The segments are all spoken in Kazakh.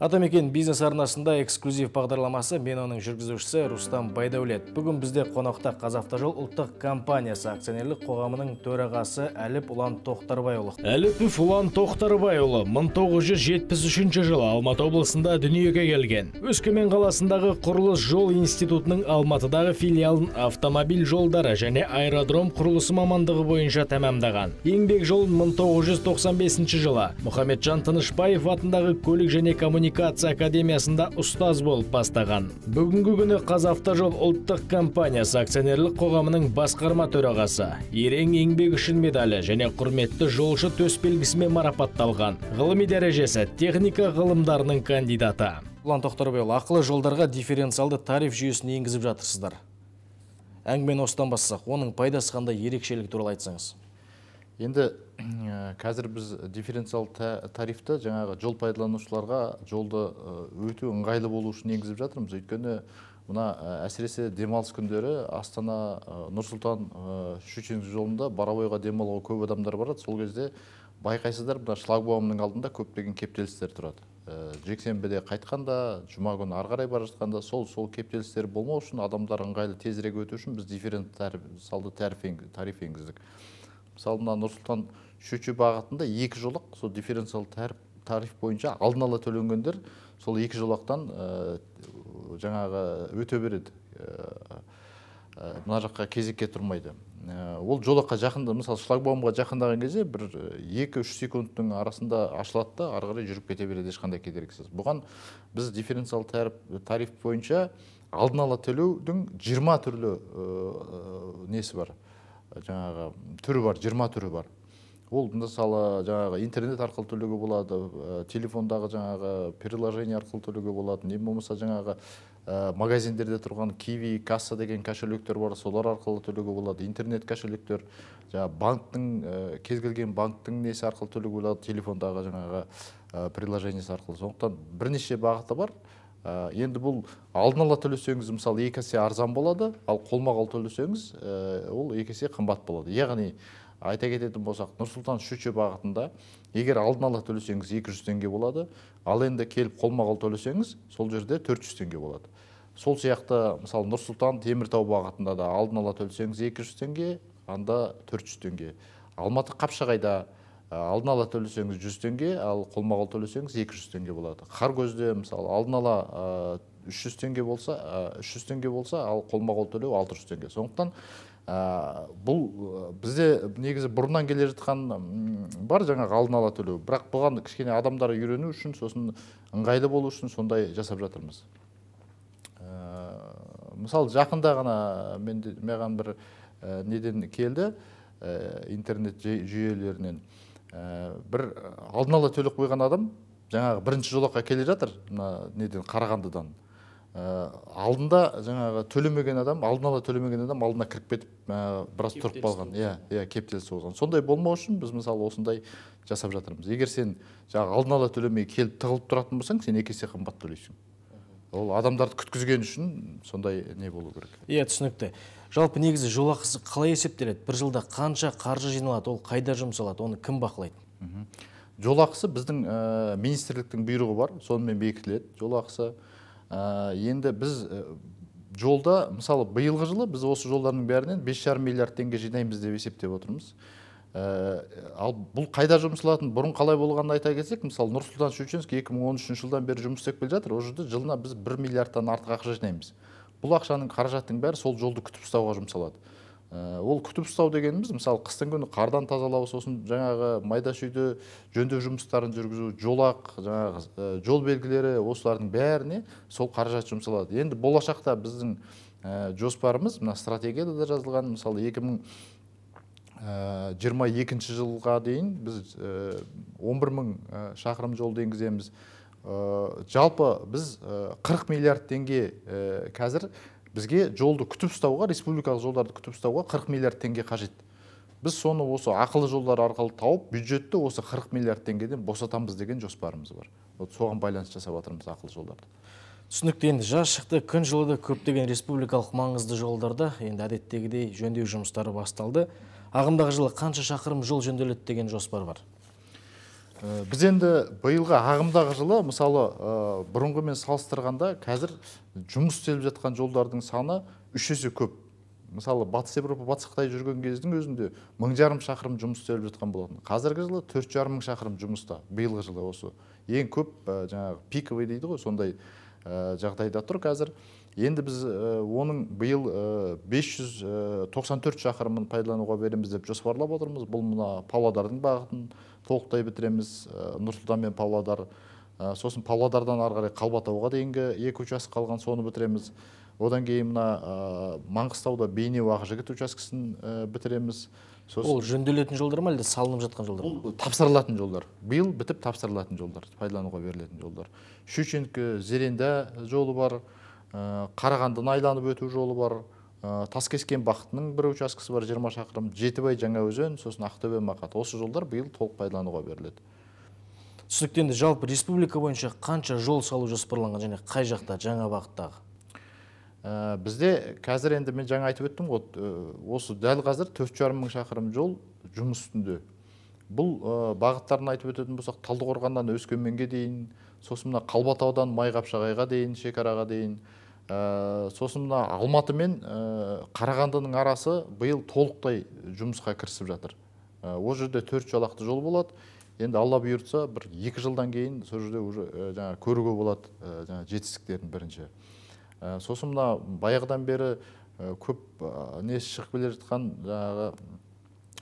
Атамекен бизнес арнасында эксклюзив бағдарламасы мен оның жүргізушісі Рустам Байдаулет. Бүгін бізде қонақта Қазавтожол ұлттық компаниясы акционерлік қоғамының төрағасы Әліп Ұлан Тоқтарбайұлы. Әліпов Ұлан Тоқтарбайұлы 1973 жылы Алматы облысында дүниеге келген. Өскемен қаласындағы құрылыс жол институтының Алматыдағы филиалын автомобиль жолдары және аэродром құрылысы мамандығы бойынша тәмамдаған. Еңбек жолын 1995 жылы Мұхамеджан Тынышбаев атындағы көлік және коммуникация коммуникация академиясында ұстаз болып бастаған бүгінгі күні қазавтожол ұлттық компаниясы акционерлік қоғамының басқарма төрағасы ерен еңбек үшін медалі және құрметті жолшы белгісімен марапатталған ғылыми дәрежесі техника ғылымдарының кандидаты ұлан тоқтарбайұлы ақылы жолдарға дифференциалды тариф жүйесін енгізіп жатырсыздар әңгімені осыдан бассақ оның пайдасы қандай ерекшелігі туралы айтсаңыз енді э, қазір біз дифференциал тарифті жаңағы жол пайдаланушыларға жолды э, өту ыңғайлы болу үшін енгізіп жатырмыз өйткені мына э, әсіресе демалыс күндері астана нұр сұлтан щучинск жолында боровойға демалуға көп адамдар барады сол кезде байқайсыздар мына шлагбаумның алдында көптеген кептелістер тұрады жексенбіде қайтқанда жұма күні ары қарай бара жатқанда сол сол кептелістер болмау үшін адамдар ыңғайлы тезірек өту үшін біз дифференциалды тариф енгіздік мысалы мына нұр сұлтан щучье бағытында екі жолақ сол дифференциал тариф, тариф бойынша алдын ала төленгендер сол екі жолақтан ә, жаңағы өте береді ә, мына жаққа кезекке тұрмайды ол жолаққа жақында мысалы шлагбаумға жақындаған кезде бір екі үш секундтың арасында ашылады да ары қарай жүріп кете береді ешқандай кедергісіз бұған біз дифференциал тариф, тариф бойынша алдын ала төлеудің 20 түрлі ә, несі бар жаңағы түрі бар жиырма түрі бар ол мысалы жаңағы интернет арқылы төлеуге болады э, телефондағы жаңағы приложение арқылы төлеуге болады не болмаса жаңағы э, магазиндерде тұрған киви касса деген кошелектер бар солар арқылы төлеуге болады интернет кошелектер жаңағы банктің э, кез келген банктің несі арқылы төлеуге болады телефондағы жаңағы ә, приложениесі арқылы сондықтан бірнеше бағыты бар ә, енді бұл алдын ала төлесеңіз мысалы екі есе арзан болады ал қолма қол төлесеңіз ә, ол екі есе қымбат болады яғни айта кететін болсақ нұрсұлтан сұлтан бағытында егер алдын ала төлесеңіз 200 теңге болады ал енді келіп қолма қол төлесеңіз сол жерде 400 теңге болады сол сияқты мысалы нұр сұлтан теміртау бағытында да алдын ала төлесеңіз 200 теңге анда 400 теңге алматы қапшағайда Э, алдын ала төлесеңіз жүз теңге ал қолма қол төлесеңіз екі жүз теңге болады қар көзде мысалы алдын ала э, үш жүз теңге болса э, үш жүз теңге болса ал қолма қол төлеу алты жүз теңге сондықтан бұл бізде негізі бұрыннан келе жатқан бар жаңағы алдын ала төлеу бірақ бұған кішкене адамдар үйрену үшін сосын ыңғайлы болу үшін сондай жасап жатырмыз ә, мысалы жақында ғана менде маған бір неден келді интернет жүйелерінен ә, бір э, алдын ала төлеп қойған адам жаңағы бірінші жолаққа келе жатыр мына неден қарағандыдан ә, алдында жаңағы төлемеген адам алдын ала төлемеген адам алдына кіріп кетіп ә, біраз тұрып қалған иә иә кептеліс болған сондай болмау үшін біз мысалы осындай жасап жатырмыз егер сен жаңағы алдын ала төлемей келіп тығылып тұратын болсаң сен екі есе қымбат төлейсің ол адамдарды күткізген үшін сондай не болу керек иә түсінікті жалпы негізі жол ақысы қалай есептеледі бір жылда қанша қаржы жиналады ол қайда жұмсалады оны кім бақылайды жол ақысы біздің ә, министрліктің бұйрығы бар сонымен бекітіледі жол ақысы э, енді біз э, жолда мысалы биылғы жылы біз осы жолдардың бәрінен 5,5 миллиард теңге жинаймыз деп есептеп отырмыз Э, ал бұл қайда жұмсалатын бұрын қалай болғанын айта кетсек мысалы нұрсұлтан шучинский екі мың он үшінші жылдан бері жұмыс істеп келе жатыр ол жерде жылына біз бір миллиардтан артық ақша жинаймыз бұл ақшаның қаражаттың бәрі сол жолды күтіп ұстауға жұмсалады э, ол күтіп ұстау дегеніміз мысалы қыстың күні қардан тазалау сосын жаңағы майда шүйде жөндеу жұмыстарын жүргізу жолақ жаңағы э, жол белгілері осылардың бәріне сол қаражат жұмсалады енді болашақта біздің жоспарымыз мына стратегияда да жазылған мысалы екі мың Э, жиырма екінші жылға дейін біз э, он бір мың э, шақырым жолды енгіземіз жалпы біз қырық миллиард теңге қазір бізге жолды күтіп ұстауға республикалық жолдарды күтіп ұстауға қырық миллиард теңге қажет біз соны осы ақылы жолдар арқылы тауып бюджетті осы 40 миллиард теңгеден босатамыз деген жоспарымыз бар соған байланыс жасап жатырмыз ақылы жолдарды түсінікті енді жаз шықты күн жылыды көптеген республикалық маңызды жолдарда енді әдеттегідей жөндеу жұмыстары басталды ағымдағы жылы қанша шақырым жол жөнделеді деген жоспар бар э, біз енді биылғы ағымдағы жылы мысалы э, бұрынғымен салыстырғанда қазір жұмыс істеліп жатқан жолдардың саны үш есе көп мысалы батыс еуропа батыс қытай жүрген кездің өзінде мың жарым шақырым жұмыс істеліп жатқан болатын қазіргі жылы төрт жарым мың шақырым жұмыста биылғы жылы осы ең көп э, жаңағы пиковый дейді ғой сондай жағдайда тұр қазір енді біз э, оның биыл 594 э, э, шақырымын пайдалануға береміз деп жоспарлап отырмыз бұл мына павлодардың бағытын толықтай бітіреміз сұлтан мен павлодар сосын павлодардан ары қарай қалбатауға дейінгі екі учаске қалған соны бітіреміз одан кейін мына маңғыстауда бейнеу ақжігіт учаскесін бітіреміз сосын ол жөнделетін жолдар ма әлде салынып жатқан жолдар ма Бұл тапсырылатын жолдар биыл бітіп тапсырылатын жолдар пайдалануға берілетін жолдар шученко зеренді жолы бар Э, қарағандыны айланып өту жолы бар э, таскескен бақытының бір учаскесі бар 20 шақырым жетібай өзен сосын ақтөбе мақат осы жолдар биыл толық пайдалануға беріледі түсінікті енді жалпы республика бойынша қанша жол салу жоспарланған және қай жақта жаңа бағыттағы э, бізде қазір енді мен жаңа айтып өттім ғой осы дәл қазір төрт жарым мың шақырым жол жұмыс үстінде бұл ә, бағыттарын айтып өтетін болсақ талдықорғаннан өскеменге дейін сосын мына қалбатаудан майқапшағайға дейін шекараға дейін ә, сосын мына алматы мен қарағандының арасы биыл толықтай жұмысқа кірісіп жатыр ә, ол жерде төрт жолақты жол болады енді алла бұйыртса бір екі жылдан кейін сол жерде уже ә, жаңағы көруге болады ә, жаңағы жетістіктерін бірінші ә, сосын мына баяғыдан бері көп ә, несі шығып келе жатқан жаңағы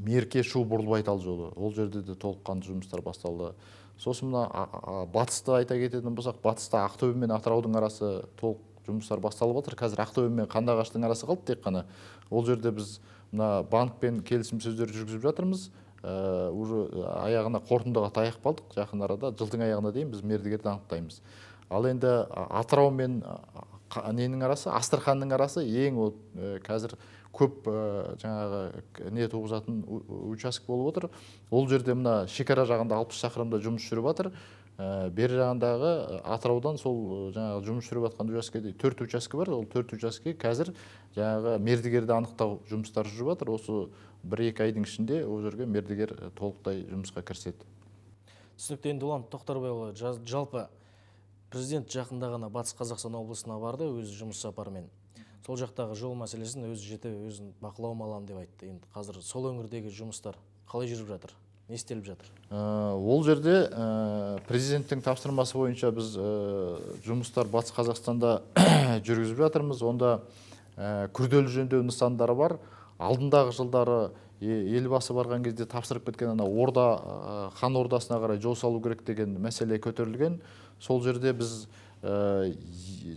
мерке шу бұрылбайтал жолы ол жерде де толыққанды жұмыстар басталды сосын мына батысты айта кететін болсақ батыста ақтөбе мен атыраудың арасы толық жұмыстар басталып жатыр қазір ақтөбе мен қандыағаштың арасы қалды тек қана ол жерде біз мына банкпен келісімсөздер жүргізіп жатырмыз ә, уже ә, аяғына қорытындыға таяқ қалдық жақын арада жылдың аяғына дейін біз мердігерді анықтаймыз ал енді атырау мен ненің арасы астраханның арасы ең ә, қазір көп э, жаңағы не туғызатын участок болып отыр ол жерде мына шекара жағында алпыс шақырымда жұмыс жүріп жатыр э, бер жағындағы э, атыраудан сол жаңағы жұмыс жүріп жатқан учаскеде төрт учаске бар ол төрт учаске қазір жаңағы мердігерді анықтау жұмыстары жүріп жатыр осы бір екі айдың ішінде ол жерге мердігер толықтай жұмысқа кіріседі түсінікті енді ұлан тоқтарбайұлы жалпы президент жақында ғана батыс қазақстан облысына барды өз жұмыс сапарымен сол жақтағы жол мәселесін өзі жете өзін бақылауыма аламын деп айтты енді қазір сол өңірдегі жұмыстар қалай жүріп жатыр не істеліп жатыр ә, ол жерде ә, президенттің тапсырмасы бойынша біз ә, жұмыстар батыс қазақстанда жүргізіп жатырмыз онда ә, күрделі жөндеу нысандары бар алдындағы жылдары елбасы барған кезде тапсырып кеткен ана орда хан ордасына қарай жол салу керек деген мәселе көтерілген сол жерде біз Э,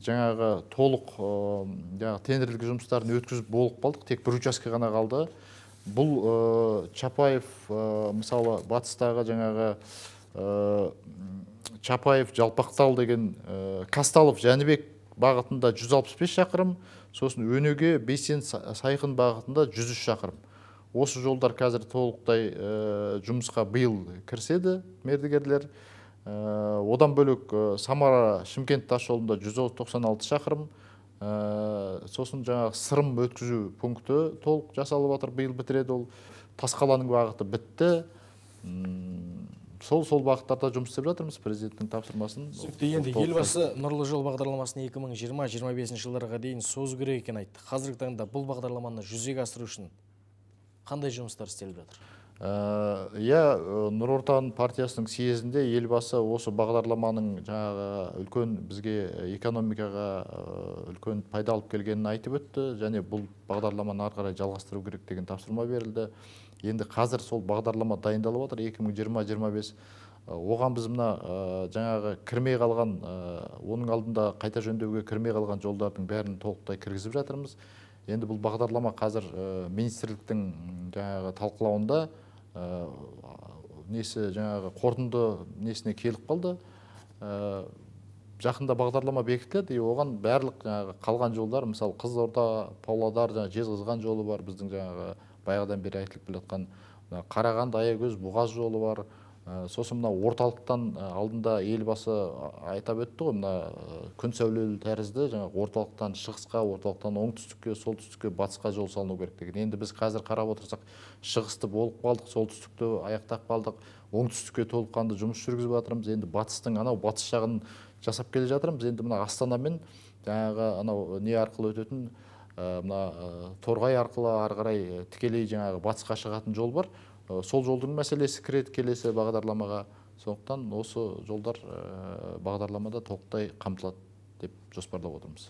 жаңағы толық э, жаңағы тендерлік жұмыстарын өткізіп болып қалдық тек бір учаске ғана қалды бұл э, чапаев мысалы батыстағы жаңағы чапаев жалпақтал деген касталов жәнібек бағытында 165 шақырым сосын өнеге бейсен сайқын бағытында 103 шақырым осы жолдар қазір толықтай жұмысқа биыл кіріседі мердігерлер Э, одан бөлек э, самара шымкент тас жолында жүз тоқсан шақырым э, сосын жаңағы сырым өткізу пункті толық жасалып жатыр биыл бітіреді ол тасқаланың бағыты бітті сол сол бағыттарда жұмыс істеп жатырмыз президенттің тапсырмасын түсінікті енді елбасы нұрлы жол бағдарламасын 2020-25 жылдарға дейін созу керек екенін айтты қазіргі таңда бұл бағдарламаны жүзеге асыру үшін қандай жұмыстар істеліп жатыр Э, иә э, нұр отан партиясының съезінде елбасы осы бағдарламаның жаңағы үлкен бізге э, экономикаға үлкен пайда алып келгенін айтып өтті және бұл бағдарламаны ары қарай жалғастыру керек деген тапсырма берілді енді қазір сол бағдарлама дайындалып жатыр 2020-25 оған біз мына жаңағы кірмей қалған оның алдында қайта жөндеуге кірмей қалған жолдардың бәрін толықтай кіргізіп жатырмыз енді бұл бағдарлама қазір министрліктің жаңағы талқылауында Э, несі жаңағы қорытынды несіне келіп қалды э, жақында бағдарлама бекітіледі и оған барлық жаңағы қалған жолдар мысалы қызылорда павлодар жаңағы жезқазған жолы бар біздің жаңағы баяғыдан бері айтылып келе жатқан қарағанды аягөз бұғаз жолы бар Ә, сосын мына орталықтан ә, алдында елбасы айтап өтті ғой мына ә, күн сәулелі тәрізді жаңағы орталықтан шығысқа орталықтан оңтүстікке солтүстікке батысқа жол салыну керек деген енді біз қазір қарап отырсақ шығысты болып қалдық солтүстікті аяқтап қалдық оңтүстікке толыққанды жұмыс жүргізіп жатырмыз енді батыстың анау батыс жағын жасап келе жатырмыз енді мына астана мен жаңағы анау не арқылы өтетін мына торғай арқылы ары қарай тікелей жаңағы батысқа шығатын жол бар Э, сол жолдың мәселесі кіреді келесі бағдарламаға сондықтан осы жолдар э, бағдарламада толықтай қамтылады деп жоспарлап отырмыз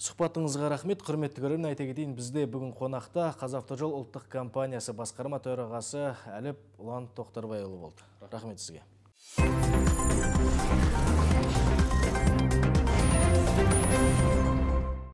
сұхбатыңызға рахмет құрметті көрермен айта кетейін бізде бүгін қонақта қазавтожол ұлттық компаниясы басқарма төрағасы әліп ұлан тоқтарбайұлы болды рахмет сізге